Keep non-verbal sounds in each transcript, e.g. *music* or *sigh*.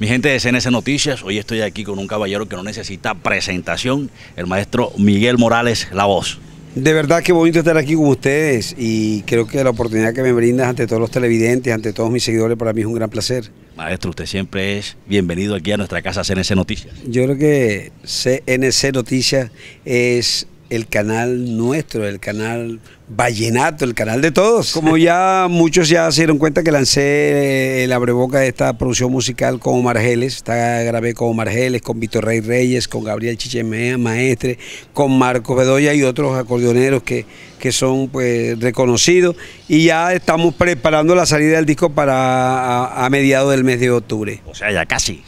Mi gente de CNC Noticias, hoy estoy aquí con un caballero que no necesita presentación, el maestro Miguel Morales, La Voz. De verdad que bonito estar aquí con ustedes y creo que la oportunidad que me brindas ante todos los televidentes, ante todos mis seguidores, para mí es un gran placer. Maestro, usted siempre es bienvenido aquí a nuestra casa CNC Noticias. Yo creo que CNC Noticias es el canal nuestro, el canal Vallenato, el canal de todos. *laughs* Como ya muchos ya se dieron cuenta que lancé eh, el abreboca de esta producción musical con Margeles, está, grabé con Margeles, con Víctor Rey Reyes, con Gabriel Chichemea, maestre, con Marco Bedoya y otros acordeoneros que, que son pues reconocidos. Y ya estamos preparando la salida del disco para a, mediados del mes de octubre. O sea, ya casi.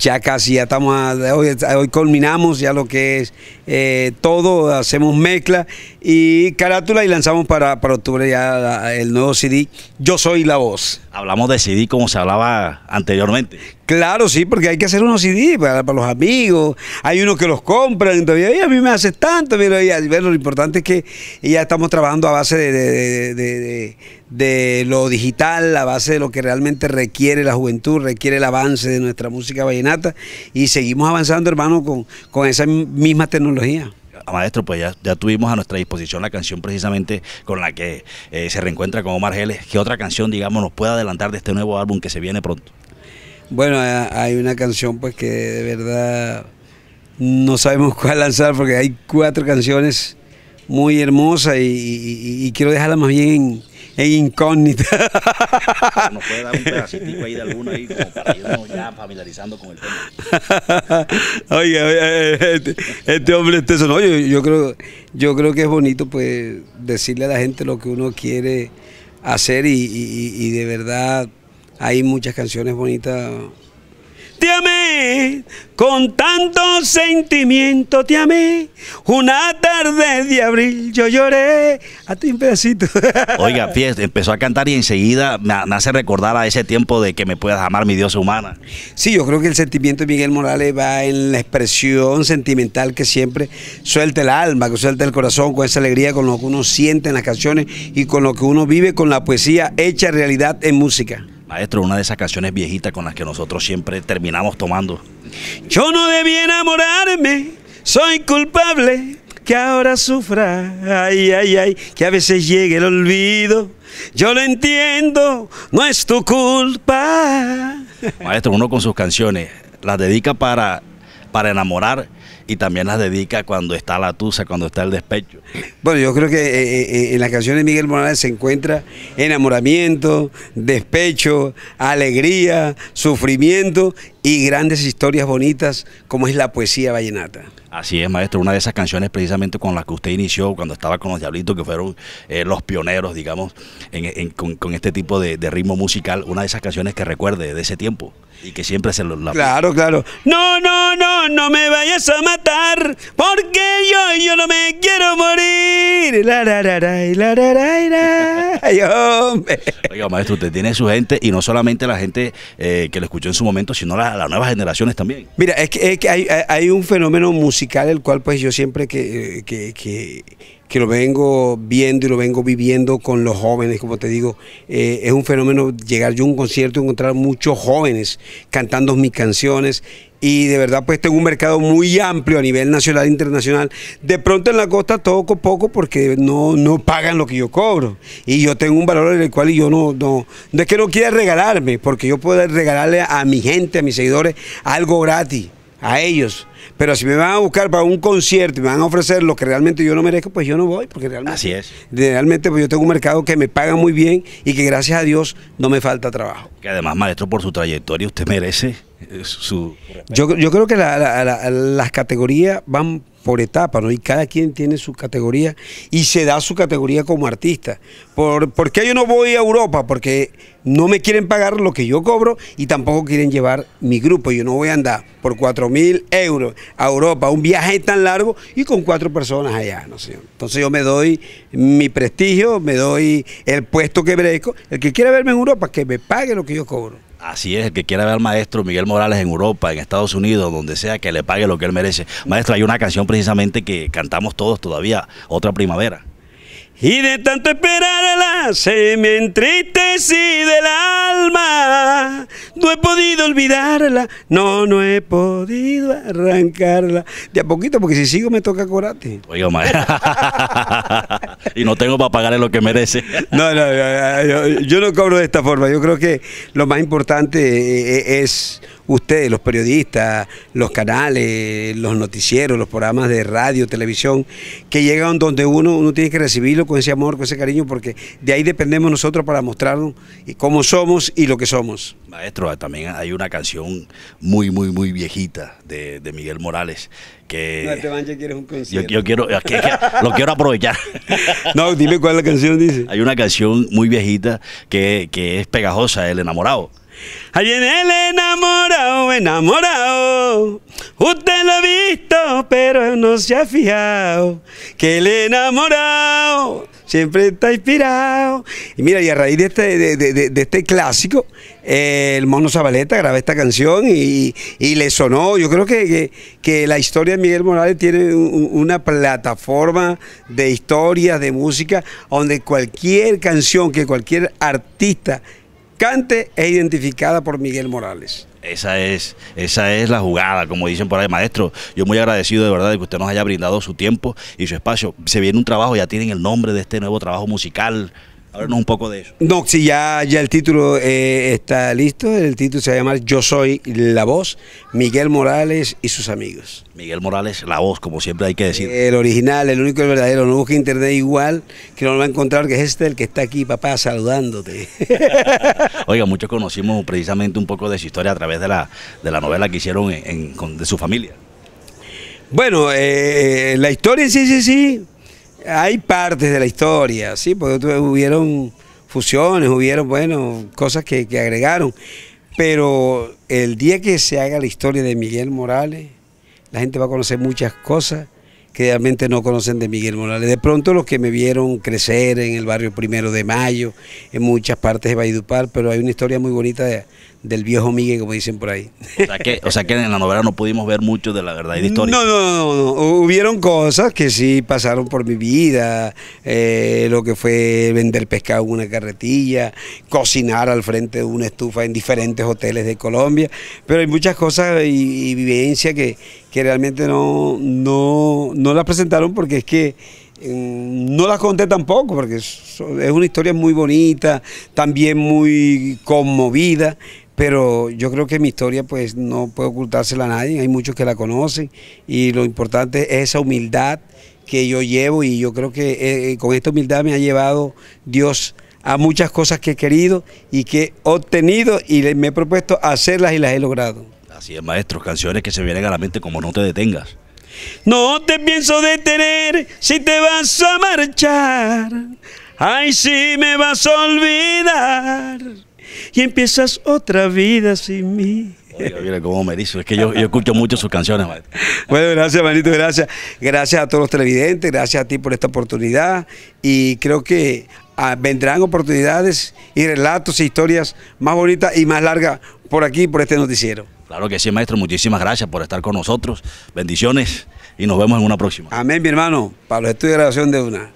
Ya casi, ya estamos, hoy, culminamos ya lo que es eh, todo, hacemos mezcla y carátula y lanzamos para, octubre ya el nuevo CD, Yo Soy la Voz. Hablamos de CD como se hablaba anteriormente. Claro, sí, porque hay que hacer unos CD para, los amigos, hay unos que los compran, todavía a mí me hace tanto, mira, y, lo importante es que ya estamos trabajando a base de, lo digital, a base de lo que realmente requiere la juventud, requiere el avance de nuestra música vallenata y seguimos avanzando, hermano, con esa misma tecnología. Ah, maestro, pues ya, ya, tuvimos a nuestra disposición la canción precisamente con la que eh, se reencuentra con Omar Gélez. ¿Qué otra canción, digamos, nos puede adelantar de este nuevo álbum que se viene pronto? Bueno, eh, hay una canción pues que de verdad no sabemos *laughs* cuál lanzar porque hay cuatro canciones muy hermosas y, y quiero dejarla más bien en incógnita. Nos puede dar un pedacito ahí de alguno ahí como para irnos ya familiarizando con el tema. oye este, este, hombre, este sonó. Yo, creo, yo creo que es bonito pues decirle a la gente lo que uno quiere hacer y de verdad hay muchas canciones bonitas te amé, con tanto sentimiento te amé. Una tarde de abril yo lloré. A ti un pedacito. *laughs* Oiga, fíjate, empezó a cantar y enseguida me, hace recordar a ese tiempo de que me puedas amar mi diosa humana. Sí, yo creo que el sentimiento de Miguel Morales va en la expresión sentimental que siempre suelta el alma, que suelta el corazón, con esa alegría, con lo que uno siente en las canciones y con lo que uno vive, con la poesía hecha realidad en música. Maestro, una de esas canciones viejitas con las que nosotros siempre terminamos tomando. Yo no debí enamorarme, soy culpable que ahora sufra, ay, ay, ay, que a veces llegue el olvido. Yo lo entiendo, no es tu culpa. *laughs* Maestro, uno con sus canciones las dedica para, para enamorar y también las dedica cuando está la tusa, cuando está el despecho. Bueno, yo creo que eh, eh, eh, en las canciones de Miguel Morales se encuentra enamoramiento, despecho, alegría, sufrimiento y grandes historias bonitas como es la poesía vallenata. Así es, maestro, una de esas canciones precisamente con las que usted inició cuando estaba con los Diablitos, que fueron los pioneros, digamos, con, este tipo de, ritmo musical, una de esas canciones que recuerde de ese tiempo y que siempre se lo... Claro, claro. No, no, no no, me vayas a matar, porque yo, yo no me quiero morir. La, la, la, la, la, *laughs* Ay, Oiga, maestro, usted tiene su gente y no solamente la gente eh, que lo escuchó en su momento, sino las nuevas generaciones también. Mira, es que, hay, un fenómeno musical el cual pues yo siempre que, que, lo vengo viendo y lo vengo viviendo con los jóvenes, como te digo, eh, es un fenómeno llegar yo a un concierto y encontrar muchos jóvenes cantando mis canciones y de verdad pues tengo este un mercado muy amplio a nivel nacional e internacional. De pronto en la costa toco poco porque no, no pagan lo que yo cobro y yo tengo un valor en el cual yo no, no, no es que no quiera regalarme, porque yo puedo regalarle a mi gente, a mis seguidores, algo gratis, a ellos. Pero si me van a buscar para un concierto y me van a ofrecer lo que realmente yo no merezco, pues yo no voy, porque realmente, Así es. realmente pues yo tengo un mercado que me paga muy bien y que gracias a Dios no me falta trabajo. Que además, maestro, por su trayectoria usted merece eh, yo, yo creo que las categorías van por etapas ¿no? Y cada quien tiene su categoría y se da su categoría como artista. ¿Por, qué yo no voy a Europa? Porque no me quieren pagar lo que yo cobro y tampoco quieren llevar mi grupo. Yo no voy a andar por 4 mil euros a Europa, un viaje tan largo y con cuatro personas allá, ¿no, señor? Entonces yo me doy mi prestigio, me doy el puesto que merezco. El que quiera verme en Europa, que me pague lo que yo cobro. Así es, el que quiera ver al maestro Miguel Morales en Europa, en Estados Unidos, donde sea, que le pague lo que él merece. Maestro, hay una canción precisamente que cantamos todos todavía, otra primavera. Y de tanto esperarla se me entristece Del alma. No he podido olvidarla, no, no he podido arrancarla. De a poquito, porque si sigo me toca corate. Oiga, *laughs* y no tengo para pagarle lo que merece. no, no, yo, no cobro de esta forma. Yo creo que lo más importante eh, eh, es ustedes, los periodistas, los canales, los noticieros, los programas de radio, televisión, que llegan donde uno, uno tiene que recibirlo con ese amor, con ese cariño, porque de ahí dependemos nosotros para mostrarnos cómo somos y lo que somos. Maestro, ah, también hay una canción muy, muy, muy viejita de, Miguel Morales que... Este yo, quiero, lo quiero aprovechar. *laughs* no, dime cuál es la canción, dice. Hay una canción muy viejita que es pegajosa, El Enamorado. Allí en el enamorado, enamorado. Usted lo ha visto, pero no se ha fijado. Que el enamorado siempre está inspirado. Y mira, y a raíz de este, de, de, de este clásico, el mono Zabaleta grabó esta canción y, le sonó. Yo creo que, que, la historia de Miguel Morales tiene una plataforma de historias, de música, donde cualquier canción que cualquier artista cante e identificada por Miguel Morales. Esa es, esa es la jugada, como dicen por ahí, maestro. Yo muy agradecido de verdad de que usted nos haya brindado su tiempo y su espacio. Se viene un trabajo, ya tienen el nombre de este nuevo trabajo musical. Háblanos un poco de eso. No, si ya, ya el título eh, está listo. El título se va a llamar Yo soy la voz, Miguel Morales y sus amigos. Miguel Morales, la voz, como siempre hay que decir. El original, el único, el verdadero. No busca internet igual, que no lo va a encontrar, que es este, el que está aquí, papá, saludándote. *laughs* Oiga, muchos conocimos precisamente un poco de su historia a través de la, de la novela que hicieron de su familia. Bueno, eh, la historia sí, sí, sí hay partes de la historia, sí, porque hubieron fusiones, hubieron, bueno, cosas que, que agregaron. Pero el día que se haga la historia de Miguel Morales, la gente va a conocer muchas cosas que realmente no conocen de Miguel Morales. De pronto los que me vieron crecer en el barrio Primero de Mayo, en muchas partes de Valledupar, pero hay una historia muy bonita del viejo Miguel, como dicen por ahí. O sea, que, en la novela no pudimos ver mucho de la verdadera historia. No, no, no, no. hubieron cosas que sí pasaron por mi vida, eh, lo que fue vender pescado en una carretilla, cocinar al frente de una estufa en diferentes hoteles de Colombia, pero hay muchas cosas y, y vivencia que, que realmente no, no, presentaron porque es que mm, no las conté tampoco, porque es una historia muy bonita, también muy conmovida, pero yo creo que mi historia pues no puede ocultársela a nadie, hay muchos que la conocen y lo importante es esa humildad que yo llevo y yo creo que eh, eh, con esta humildad me ha llevado Dios a muchas cosas que he querido y que he obtenido y me he propuesto hacerlas y las he logrado. Así es, maestro, canciones que se vienen a la mente como no te detengas. No te pienso detener si te vas a marchar. Ay, si me vas a olvidar. Y empiezas otra vida sin mí. Oiga, mira cómo me dice, es que yo, yo escucho mucho sus canciones. Maestro. Bueno, gracias, manito, gracias. Gracias a todos los televidentes, gracias a ti por esta oportunidad. Y creo que ah, vendrán oportunidades y relatos e historias más bonitas y más largas por aquí, por este noticiero. Claro que sí, maestro. Muchísimas gracias por estar con nosotros. Bendiciones y nos vemos en una próxima. Amén, mi hermano. Para los estudios de grabación de una.